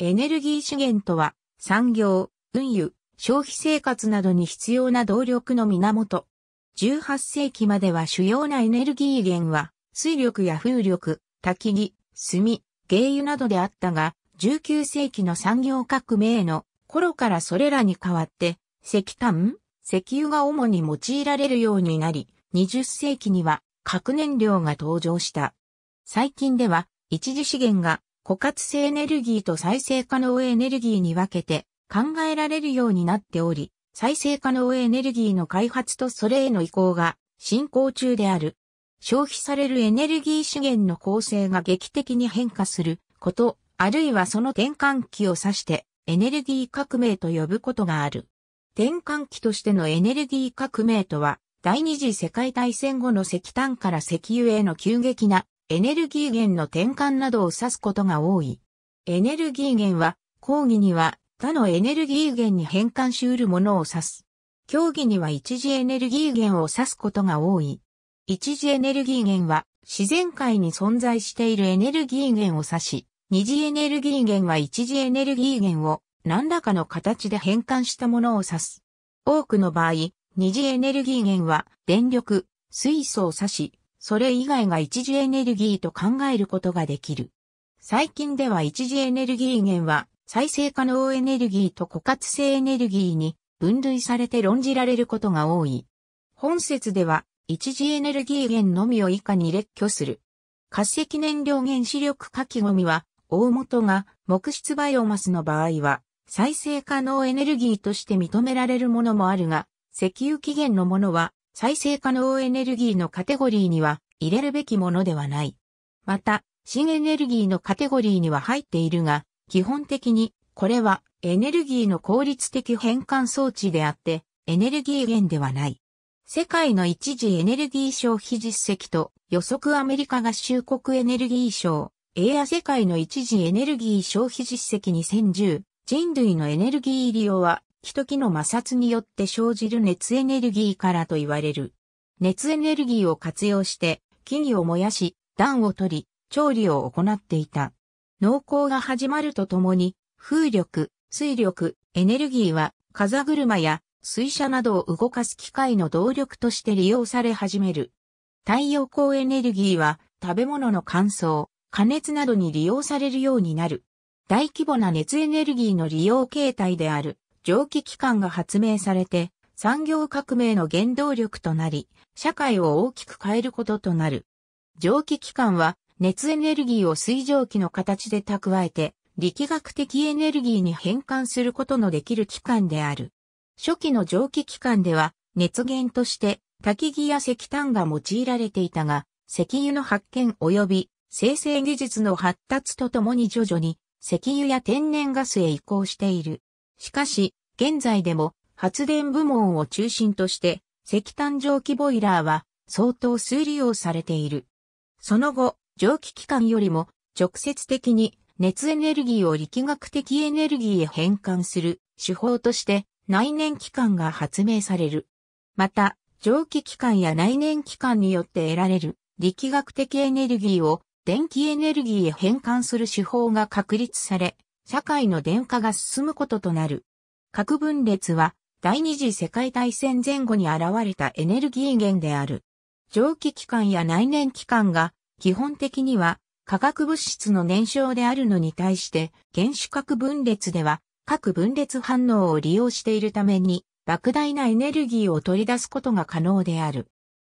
エネルギー資源とは、産業、運輸、消費生活などに必要な動力の源。18世紀までは主要なエネルギー源は、水力や風力、焚き木、炭、原油などであったが、19世紀の産業革命の頃からそれらに代わって、石炭、石油が主に用いられるようになり、20世紀には核燃料が登場した。最近では、一次資源が枯渇性エネルギーと再生可能エネルギーに分けて考えられるようになっており、再生可能エネルギーの開発とそれへの移行が進行中である。消費されるエネルギー資源の構成が劇的に変化すること、あるいはその転換期を指してエネルギー革命と呼ぶことがある。転換期としてのエネルギー革命とは、第二次世界大戦後の石炭から石油への急激なエネルギー源の転換などを指すことが多い。エネルギー源は、講義には他のエネルギー源に変換し得るものを指す。競技には一次エネルギー源を指すことが多い。一次エネルギー源は自然界に存在しているエネルギー源を指し、二次エネルギー源は一次エネルギー源を何らかの形で変換したものを指す。多くの場合、二次エネルギー源は電力、水素を指し、それ以外が一次エネルギーと考えることができる。最近では一次エネルギー源は再生可能エネルギーと枯渇性エネルギーに分類されて論じられることが多い。本説では一次エネルギー源のみを以下に列挙する。化石燃料原子力書き込みは大元が木質バイオマスの場合は再生可能エネルギーとして認められるものもあるが、石油起源のものは再生可能エネルギーのカテゴリーには入れるべきものではない。また、新エネルギーのカテゴリーには入っているが、基本的にこれはエネルギーの効率的変換装置であって、エネルギー源ではない。世界の一時エネルギー消費実績と予測アメリカ合衆国エネルギー賞、エア世界の一時エネルギー消費実績2010、人類のエネルギー利用は気と気の摩擦によって生じる熱エネルギーからと言われる。熱エネルギーを活用して木々を燃やし、暖を取り、調理を行っていた。農耕が始まるとともに、風力、水力、エネルギーは風車や水車などを動かす機械の動力として利用され始める。太陽光エネルギーは食べ物の乾燥、加熱などに利用されるようになる。大規模な熱エネルギーの利用形態である。蒸気機関が発明されて、産業革命の原動力となり、社会を大きく変えることとなる。蒸気機関は、熱エネルギーを水蒸気の形で蓄えて、力学的エネルギーに変換することのできる機関である。初期の蒸気機関では、熱源として、焚き木や石炭が用いられていたが、石油の発見及び生成技術の発達とともに徐々に石油や天然ガスへ移行している。しかし、現在でも発電部門を中心として石炭蒸気ボイラーは相当数利用されている。その後、蒸気機関よりも直接的に熱エネルギーを力学的エネルギーへ変換する手法として内燃機関が発明される。また、蒸気機関や内燃機関によって得られる力学的エネルギーを電気エネルギーへ変換する手法が確立され、社会の電化が進むこととなる。核分裂は第二次世界大戦前後に現れたエネルギー源である。蒸気機関や内燃機関が基本的には化学物質の燃焼であるのに対して原子核分裂では核分裂反応を利用しているために莫大なエネルギーを取り出すことが可能である。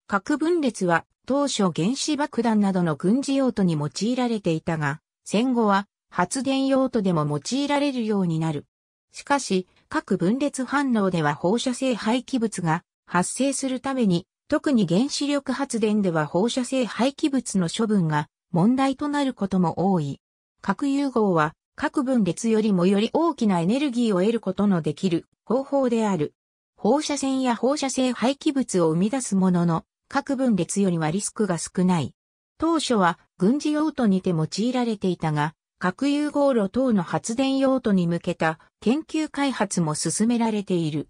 核分裂は当初原子爆弾などの軍事用途に用いられていたが、戦後は発電用途でも用いられるようになる。しかし、各分裂反応では放射性廃棄物が発生するために、特に原子力発電では放射性廃棄物の処分が問題となることも多い。核融合は各分裂よりもより大きなエネルギーを得ることのできる方法である。放射線や放射性廃棄物を生み出すものの、各分裂よりはリスクが少ない。当初は軍事用途にて用いられていたが、核融合炉等の発電用途に向けた研究開発も進められている。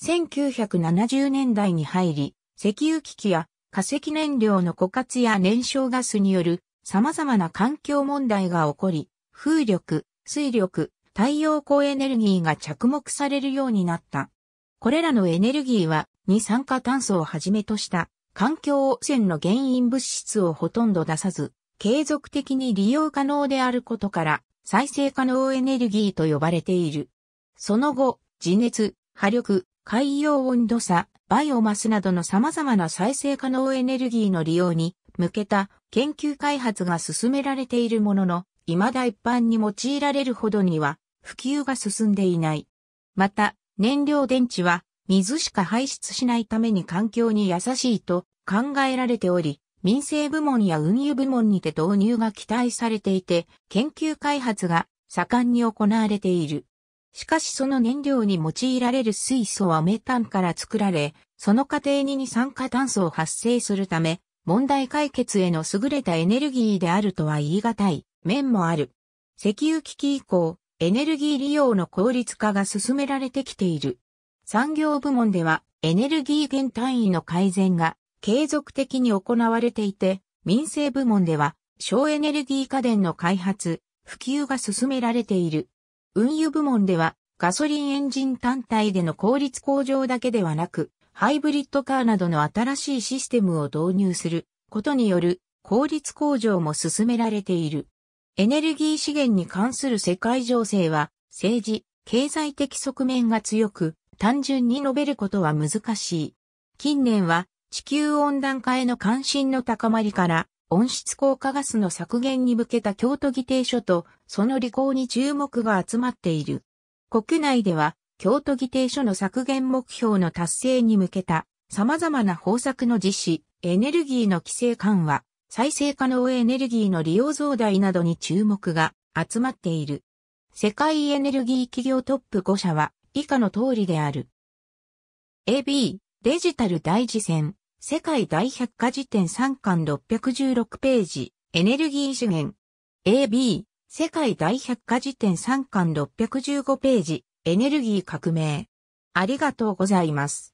1970年代に入り、石油危機や化石燃料の枯渇や燃焼ガスによる様々な環境問題が起こり、風力、水力、太陽光エネルギーが着目されるようになった。これらのエネルギーは二酸化炭素をはじめとした環境汚染の原因物質をほとんど出さず、継続的に利用可能であることから、再生可能エネルギーと呼ばれている。その後、地熱、波力、海洋温度差、バイオマスなどの様々な再生可能エネルギーの利用に向けた研究開発が進められているものの、未だ一般に用いられるほどには普及が進んでいない。また、燃料電池は水しか排出しないために環境に優しいと考えられており、民生部門や運輸部門にて導入が期待されていて、研究開発が盛んに行われている。しかしその燃料に用いられる水素はメタンから作られ、その過程に二酸化炭素を発生するため、問題解決への優れたエネルギーであるとは言い難い面もある。石油危機以降、エネルギー利用の効率化が進められてきている。産業部門ではエネルギー減単位の改善が継続的に行われていて、民生部門では省エネルギー家電の開発、普及が進められている。運輸部門ではガソリンエンジン単体での効率向上だけではなく、ハイブリッドカーなどの新しいシステムを導入することによる効率向上も進められている。エネルギー資源に関する世界情勢は政治、経済的側面が強く、単純に述べることは難しい。近年は地球温暖化への関心の高まりから、温室効果ガスの削減に向けた京都議定書と、その履行に注目が集まっている。国内では、京都議定書の削減目標の達成に向けた、様々な方策の実施、エネルギーの規制緩和、再生可能エネルギーの利用増大などに注目が集まっている。世界エネルギー企業トップ5社は以下の通りである。AB、デジタル大事戦。世界大百科事典3巻616ページ、エネルギー資源。AB、世界大百科事典3巻615ページ、エネルギー革命。ありがとうございます。